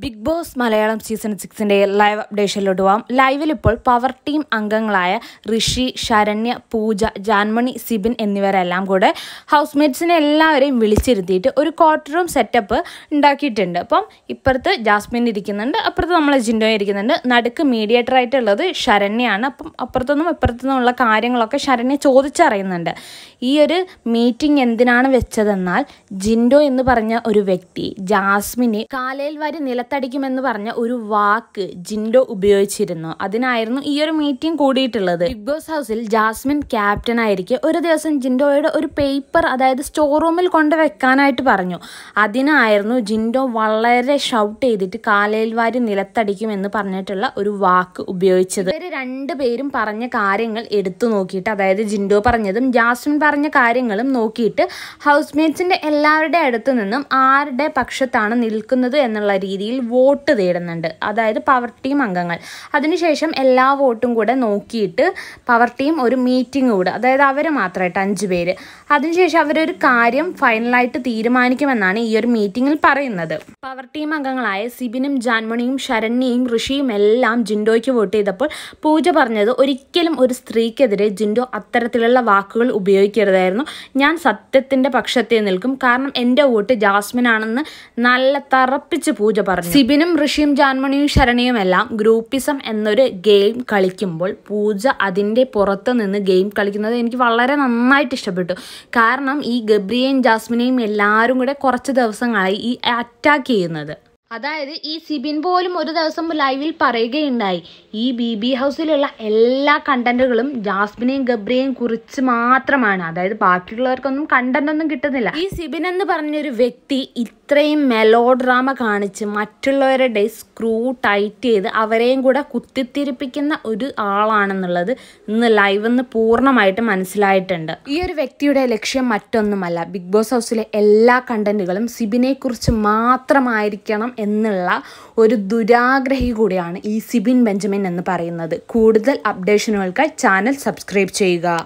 big Boss Malayalam season സിക്സിൻ്റെ live അപ്ഡേഷനിലോട്ട് പോവാം ലൈവിൽ ഇപ്പോൾ പവർ ടീം അംഗങ്ങളായ ഋഷി ശരണ്യ പൂജ ജാൻമണി സിബിൻ എന്നിവരെല്ലാം കൂടെ ഹൗസ്മേറ്റ്സിനെ എല്ലാവരെയും വിളിച്ചിരുത്തിയിട്ട് ഒരു ക്വാർട്ടർ റൂം സെറ്റപ്പ് ഉണ്ടാക്കിയിട്ടുണ്ട് അപ്പം ഇപ്പുറത്ത് ജാസ്മിൻ ഇരിക്കുന്നുണ്ട് അപ്പുറത്ത് നമ്മൾ ജിൻഡോ ഇരിക്കുന്നുണ്ട് നടുക്ക് മീഡിയേറ്റർ ആയിട്ടുള്ളത് ശരണ്യാണ് അപ്പം അപ്പുറത്തുനിന്നും ഇപ്പുറത്തുനിന്നുമുള്ള കാര്യങ്ങളൊക്കെ ശരണ്യ ചോദിച്ചറിയുന്നുണ്ട് ഈ ഒരു മീറ്റിംഗ് എന്തിനാണ് വെച്ചതെന്നാൽ ജിൻഡോ എന്ന് പറഞ്ഞ ഒരു വ്യക്തി ജാസ്മിനെ കാലയിൽ വരി നിലത്തടിക്കുമെന്ന് പറഞ്ഞ ഒരു വാക്ക് ജിൻഡോ ഉപയോഗിച്ചിരുന്നു അതിനായിരുന്നു ഈ ഒരു മീറ്റിംഗ് കൂടിയിട്ടുള്ളത് ബിഗ് ബോസ് ഹൗസിൽ ജാസ്മിൻ ക്യാപ്റ്റൻ ആയിരിക്കെ ഒരു ദിവസം ജിൻഡോയുടെ ഒരു പേപ്പർ അതായത് സ്റ്റോർ റൂമിൽ കൊണ്ട് വെക്കാനായിട്ട് പറഞ്ഞു അതിനായിരുന്നു ജിൻഡോ വളരെ ഷൗട്ട് ചെയ്തിട്ട് കാലയിൽ വാരി നിലത്തടിക്കുമെന്ന് പറഞ്ഞിട്ടുള്ള ഒരു വാക്ക് ഉപയോഗിച്ചത് ഇവർ രണ്ടുപേരും പറഞ്ഞ കാര്യങ്ങൾ എടുത്തു നോക്കിയിട്ട് അതായത് ജിൻഡോ പറഞ്ഞതും ജാസ്മിൻ പറഞ്ഞ കാര്യങ്ങളും നോക്കിയിട്ട് ഹൗസ് മേറ്റ്സിൻ്റെ എല്ലാവരുടെ അടുത്തു നിന്നും ആരുടെ പക്ഷത്താണ് നിൽക്കുന്നത് എന്നുള്ള രീതിയിൽ രീതിയിൽ വോട്ട് തേടുന്നുണ്ട് അതായത് പവർ ടീം അംഗങ്ങൾ അതിനുശേഷം എല്ലാ വോട്ടും കൂടെ നോക്കിയിട്ട് പവർ ടീം ഒരു മീറ്റിംഗ് കൂടെ അതായത് അവർ മാത്രമായിട്ട് അഞ്ച് പേര് അതിനുശേഷം അവരൊരു കാര്യം ഫൈനലായിട്ട് തീരുമാനിക്കുമെന്നാണ് ഈ ഒരു മീറ്റിങ്ങിൽ പറയുന്നത് പവർ ടീം അംഗങ്ങളായ സിബിനും ജാൻമണിയും ശരണ്യയും ഋഷിയും എല്ലാം ജിൻഡോയ്ക്ക് വോട്ട് ചെയ്തപ്പോൾ പൂജ പറഞ്ഞത് ഒരിക്കലും ഒരു സ്ത്രീക്കെതിരെ ജിൻഡോ അത്തരത്തിലുള്ള വാക്കുകൾ ഉപയോഗിക്കരുതായിരുന്നു ഞാൻ സത്യത്തിൻ്റെ പക്ഷത്തേ നിൽക്കും കാരണം എൻ്റെ വോട്ട് ജാസ്മിൻ ആണെന്ന് നല്ല തറപ്പിച്ച് പൂജ പറഞ്ഞു പറഞ്ഞു സിബിനും ഋഷിയും ജാൻമണിയും ശരണിയുമെല്ലാം ഗ്രൂപ്പിസം എന്നൊരു ഗെയിം കളിക്കുമ്പോൾ പൂജ അതിൻ്റെ പുറത്ത് നിന്ന് ഗെയിം കളിക്കുന്നത് എനിക്ക് വളരെ നന്നായിട്ട് ഇഷ്ടപ്പെട്ടു കാരണം ഈ ഗബ്രിയേയും ജാസ്മിനെയും എല്ലാവരും കൂടെ കുറച്ച് ദിവസങ്ങളായി ഈ അറ്റാക്ക് ചെയ്യുന്നത് അതായത് ഈ സിബിൻ പോലും ഒരു ദിവസം ലൈവിൽ പറയുകയുണ്ടായി ഈ ബി ബി ഹൗസിലുള്ള എല്ലാ കണ്ടന്റുകളും ജാസ്മിനെയും ഗബ്രിയെയും കുറിച്ച് മാത്രമാണ് അതായത് ബാക്കിയുള്ളവർക്കൊന്നും കണ്ടന്റ് ഒന്നും കിട്ടുന്നില്ല ഈ സിബിൻ എന്ന് പറഞ്ഞൊരു വ്യക്തി ഇത്രയും മെലോ ഡ്രാമ കാണിച്ച് മറ്റുള്ളവരുടെ സ്ക്രൂ ടൈറ്റ് ചെയ്ത് അവരെയും കൂടെ കുത്തിത്തിരിപ്പിക്കുന്ന ഒരു ആളാണെന്നുള്ളത് ഇന്ന് ലൈവ് എന്ന് പൂർണ്ണമായിട്ട് മനസ്സിലായിട്ടുണ്ട് ഈ ഒരു വ്യക്തിയുടെ ലക്ഷ്യം മറ്റൊന്നുമല്ല ബിഗ് ബോസ് ഹൗസിലെ എല്ലാ കണ്ടന്റുകളും സിബിനെക്കുറിച്ച് മാത്രമായിരിക്കണം എന്നുള്ള ഒരു ദുരാഗ്രഹി കൂടിയാണ് ഈ സിബിൻ ബെഞ്ചമിൻ എന്ന് പറയുന്നത് കൂടുതൽ അപ്ഡേഷനുകൾക്കായി ചാനൽ സബ്സ്ക്രൈബ് ചെയ്യുക